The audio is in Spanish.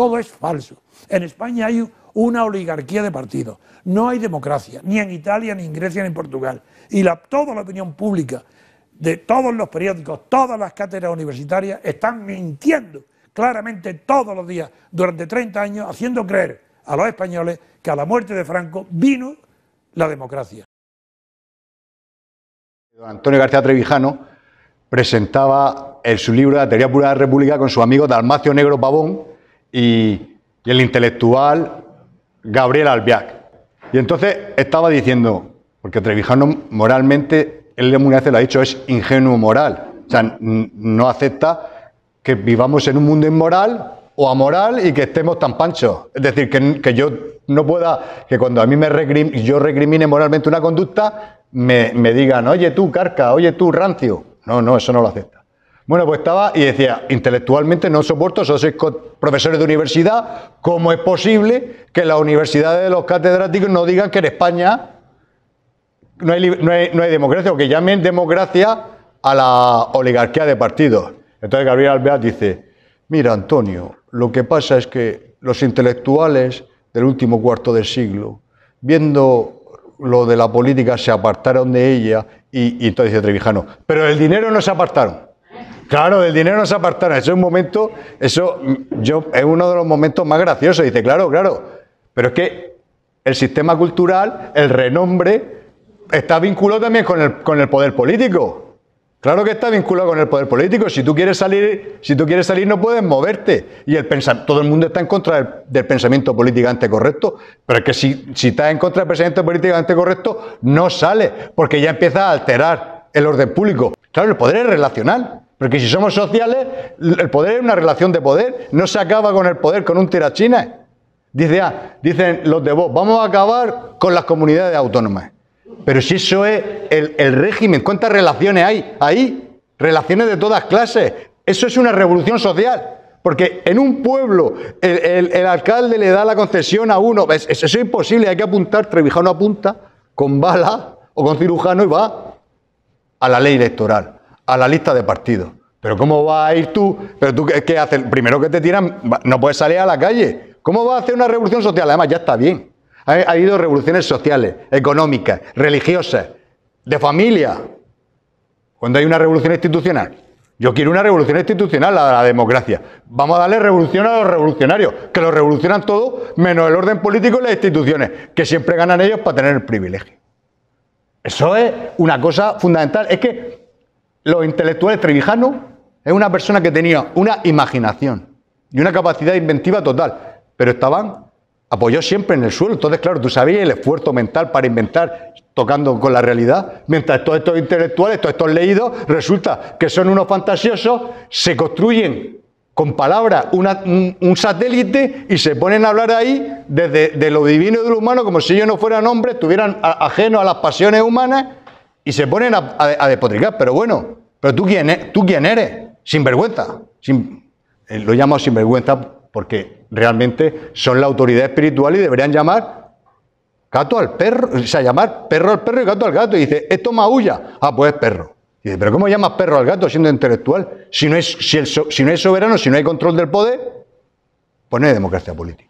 Todo es falso. En España hay una oligarquía de partidos. No hay democracia, ni en Italia, ni en Grecia, ni en Portugal. Y la, toda la opinión pública de todos los periódicos, todas las cátedras universitarias están mintiendo claramente todos los días durante 30 años, haciendo creer a los españoles que a la muerte de Franco vino la democracia. Antonio García Trevijano presentaba en su libro La teoría pura de la República con su amigo Dalmacio Negro Pavón, y, el intelectual Gabriel Albiac. Y entonces estaba diciendo, porque Trevijano moralmente, él de veces lo ha dicho, es ingenuo moral. O sea, no acepta que vivamos en un mundo inmoral o amoral y que estemos tan panchos. Es decir, que, yo no pueda, que cuando a mí me yo recrimine moralmente una conducta, me, me digan, oye tú, carca, oye tú, rancio. No, no, eso no lo acepta. Bueno, pues estaba y decía, intelectualmente no soporto, son seis profesores de universidad, ¿cómo es posible que las universidades de los catedráticos no digan que en España no hay, democracia o que llamen democracia a la oligarquía de partidos? Entonces Gabriel Alvear dice, mira Antonio, lo que pasa es que los intelectuales del último cuarto de siglo, viendo lo de la política, se apartaron de ella y, y entonces dice Trevijano, pero el dinero no se apartaron. Claro, del dinero no se apartaron. Eso es un momento, eso mm, yo, es uno de los momentos más graciosos. Dice, claro, claro. Pero es que el sistema cultural, el renombre, está vinculado también con el, con el poder político. Claro que está vinculado con el poder político. Si tú quieres salir, si tú quieres salir no puedes moverte. Y el todo el mundo está en contra del, pensamiento políticamente correcto. Pero es que si, si estás en contra del pensamiento políticamente correcto, no sales, porque ya empiezas a alterar el orden público. Claro, el poder es relacional. Porque si somos sociales, el poder es una relación de poder. No se acaba con el poder con un tirachines. Dice, ah, dicen los de vos, vamos a acabar con las comunidades autónomas. Pero si eso es el, régimen, ¿cuántas relaciones hay ahí? Relaciones de todas clases. Eso es una revolución social. Porque en un pueblo el, alcalde le da la concesión a uno. eso es imposible, hay que apuntar. Trevijano apunta con bala o con cirujano y va a la ley electoral a la lista de partidos. Pero ¿cómo vas a ir tú? Pero tú, ¿qué, Primero que te tiran, no puedes salir a la calle. ¿Cómo vas a hacer una revolución social? Además, ya está bien. Ha, habido revoluciones sociales, económicas, religiosas, de familia. Cuando hay una revolución institucional, yo quiero una revolución institucional, la de la democracia. Vamos a darle revolución a los revolucionarios, que lo revolucionan todo, menos el orden político y las instituciones, que siempre ganan ellos para tener el privilegio. Eso es una cosa fundamental. Es que los intelectuales trevijanos es una persona que tenía una imaginación y una capacidad inventiva total, pero estaban apoyados siempre en el suelo. Entonces, claro, tú sabías el esfuerzo mental para inventar tocando con la realidad, mientras todos estos intelectuales, todos estos leídos, resulta que son unos fantasiosos, se construyen con palabras un, satélite y se ponen a hablar ahí desde de lo divino y de lo humano como si ellos no fueran hombres, estuvieran ajenos a las pasiones humanas y se ponen a, despotricar. Pero bueno, pero tú quién, e, eres, sinvergüenza. Sin, eh, lo llamo vergüenza porque realmente son la autoridad espiritual y deberían llamar gato al perro, o sea, llamar perro al perro y gato al gato. Y dice, esto maulla. Ah, pues es perro. Y dice, pero ¿cómo llamas perro al gato siendo intelectual? Si no, es, si no es soberano, si no hay control del poder, pues no hay democracia política.